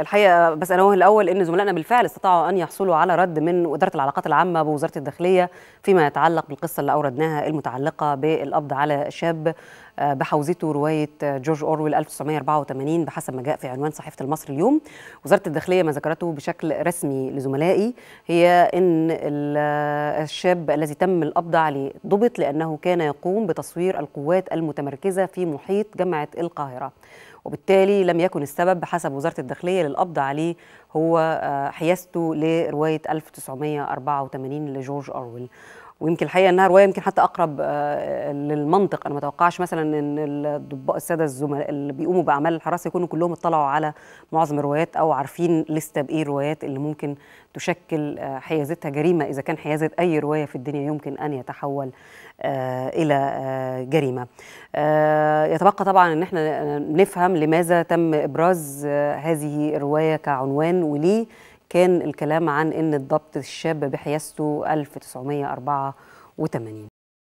الحقيقه بس انوه الاول ان زملائنا بالفعل استطاعوا ان يحصلوا على رد من وزاره العلاقات العامه بوزاره الداخليه فيما يتعلق بالقصه اللي اوردناها المتعلقه بالقبض على شاب آه، بحوزته روايه جورج اورويل 1984 بحسب ما جاء في عنوان صحيفه المصري اليوم وزاره الداخليه ما ذكرته بشكل رسمي لزملائي هي ان آه، الشاب الذي تم القبض عليه ضبط لانه كان يقوم بتصوير القوات المتمركزه في محيط جامعه القاهره وبالتالي لم يكن السبب بحسب وزاره الداخليه المشكل القبض عليه هو آه، حيازته لرواية 1984 لجورج أورويل ويمكن الحقيقه انها روايه يمكن حتى اقرب آه، للمنطق انا ما اتوقعش مثلا ان الضباط الساده الزملاء اللي بيقوموا باعمال الحراسه يكونوا كلهم اطلعوا على معظم الروايات او عارفين لسته بايه الروايات اللي ممكن تشكل آه، حيازتها جريمه اذا كان حيازه اي روايه في الدنيا يمكن ان يتحول آه، الى جريمه يتبقى طبعا ان احنا نفهم لماذا تم ابراز هذه الروايه كعنوان وليه كان الكلام عن أن الضبط الشاب بحيازته 1984